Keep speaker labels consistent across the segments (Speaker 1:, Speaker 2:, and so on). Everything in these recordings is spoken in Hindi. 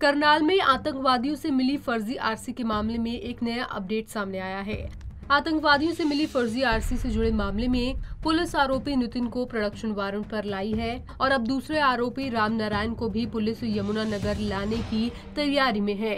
Speaker 1: करनाल में आतंकवादियों से मिली फर्जी आरसी के मामले में एक नया अपडेट सामने आया है आतंकवादियों से मिली फर्जी आरसी से जुड़े मामले में पुलिस आरोपी नितिन को प्रोडक्शन वारंट पर लाई है और अब दूसरे आरोपी राम नारायण को भी पुलिस यमुना नगर लाने की तैयारी में है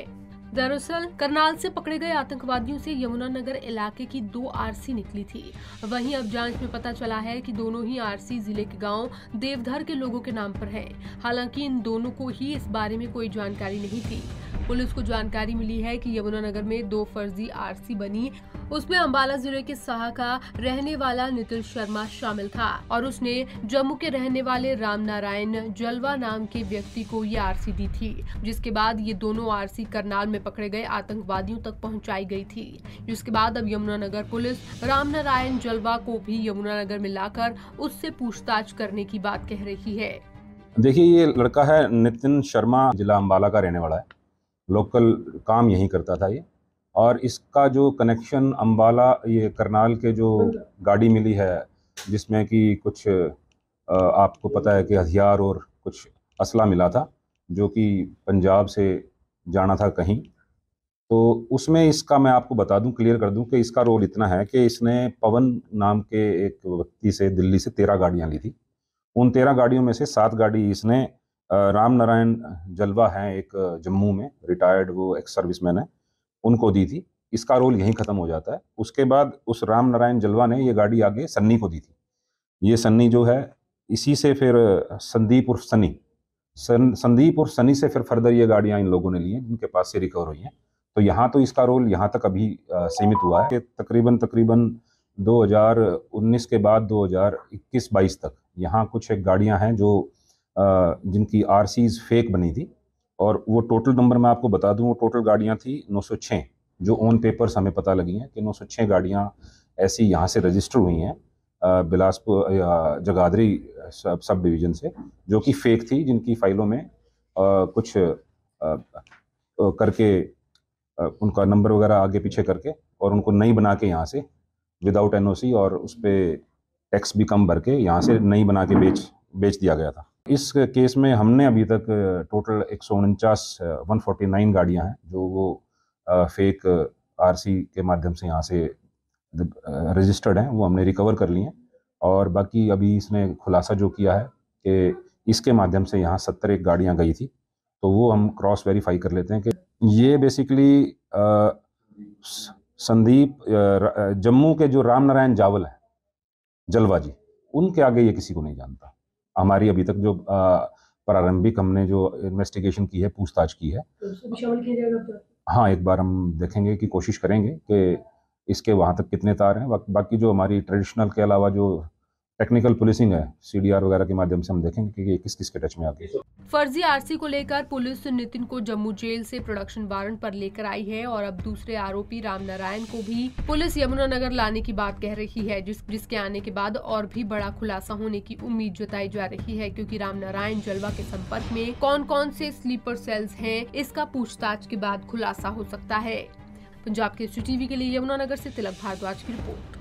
Speaker 1: दरअसल करनाल से पकड़े गए आतंकवादियों से यमुनानगर इलाके की दो आरसी निकली थी वहीं अब जांच में पता चला है कि दोनों ही आरसी जिले के गांव देवधर के लोगों के नाम पर है हालांकि इन दोनों को ही इस बारे में कोई जानकारी नहीं थी पुलिस को जानकारी मिली है कि यमुनानगर में दो फर्जी आरसी बनी उसमें अम्बाला जिले के सहा का रहने वाला नितिन शर्मा शामिल था और उसने जम्मू के रहने वाले राम नारायण जलवा नाम के व्यक्ति को ये आरसी दी थी जिसके बाद ये दोनों आरसी करनाल में पकड़े गए आतंकवादियों तक पहुंचाई गई थी जिसके बाद अब यमुनानगर पुलिस राम नारायण जलवा को भी यमुनानगर में लाकर उससे पूछताछ करने की बात कह रही है
Speaker 2: देखिए ये लड़का है नितिन शर्मा जिला अम्बाला का रहने वाला है लोकल काम यहीं करता था ये और इसका जो कनेक्शन अम्बाला ये करनाल के जो हाँ। गाड़ी मिली है जिसमें कि कुछ आपको पता है कि हथियार और कुछ असला मिला था जो कि पंजाब से जाना था कहीं तो उसमें इसका मैं आपको बता दूं क्लियर कर दूं कि इसका रोल इतना है कि इसने पवन नाम के एक व्यक्ति से दिल्ली से तेरह गाड़ियां ली थी उन तेरह गाड़ियों में से सात गाड़ी इसने राम नारायण जलवा हैं एक जम्मू में रिटायर्ड वो एक्स सर्विस मैन है उनको दी थी इसका रोल यहीं ख़त्म हो जाता है उसके बाद उस राम नारायण जलवा ने ये गाड़ी आगे सन्नी को दी थी ये सन्नी जो है इसी से फिर संदीप उर्फ सनी सन, संदीप और सनी से फिर फर्दर ये गाड़ियाँ इन लोगों ने ली हैं जिनके पास से रिकवर हुई हैं तो यहाँ तो इसका रोल यहाँ तक अभी सीमित हुआ है कि तकरीबन तकरीबन 2019 के बाद 2021-22 तक यहाँ कुछ एक गाड़ियाँ हैं जो जिनकी आर फेक बनी थी और वो टोटल नंबर मैं आपको बता दूँ वो टोटल गाड़ियाँ थी छः जो ऑन पेपर्स हमें पता लगी हैं कि नौ सौ छः गाड़ियाँ ऐसी यहाँ से रजिस्टर हुई हैं बिलासपुर जगाधरी सब, सब डिवीज़न से जो कि फेक थी जिनकी फ़ाइलों में आ, कुछ आ, करके आ, उनका नंबर वगैरह आगे पीछे करके और उनको नई बना के यहाँ से विदाउट एनओसी और उस पर टैक्स भी कम भर के यहाँ से हम्म। नई बना के बेच बेच दिया गया था इस केस में हमने अभी तक टोटल एक सौ उनचास वन फोर्टी नाइन गाड़ियाँ हैं जो वो फेक सी के माध्यम से यहाँ से रजिस्टर्ड हैं वो हमने रिकवर कर ली हैं और बाकी अभी इसने खुलासा जो किया है कि इसके माध्यम से यहाँ सत्तर एक गाड़ियाँ गई थी तो वो हम क्रॉस वेरीफाई कर लेते हैं कि ये बेसिकली संदीप जम्मू के जो राम नारायण जावल हैं जलवा जी उनके आगे ये किसी को नहीं जानता हमारी अभी तक जो प्रारंभिक हमने जो इन्वेस्टिगेशन की है पूछताछ की है तो तो? हाँ एक बार हम देखेंगे कि कोशिश करेंगे कि इसके वहाँ तक कितने तार हैं बाकी जो हमारी ट्रेडिशनल के अलावा जो टेक्निकल पुलिसिंग है सीडीआर वगैरह के माध्यम से हम देखेंगे कि ये किस किस के टच में आती है
Speaker 1: फर्जी आरसी को लेकर पुलिस नितिन को जम्मू जेल से प्रोडक्शन वारंट पर लेकर आई है और अब दूसरे आरोपी राम नारायण को भी पुलिस यमुनानगर लाने की बात कह रही है जिस जिसके आने के बाद और भी बड़ा खुलासा होने की उम्मीद जताई जा रही है क्यूँकी राम नारायण जलवा के संपर्क में कौन कौन से स्लीपर सेल्स है इसका पूछताछ के बाद खुलासा हो सकता है पंजाब के सी टीवी के लिए यमुनानगर ऐसी तिलक भारद्वाज की रिपोर्ट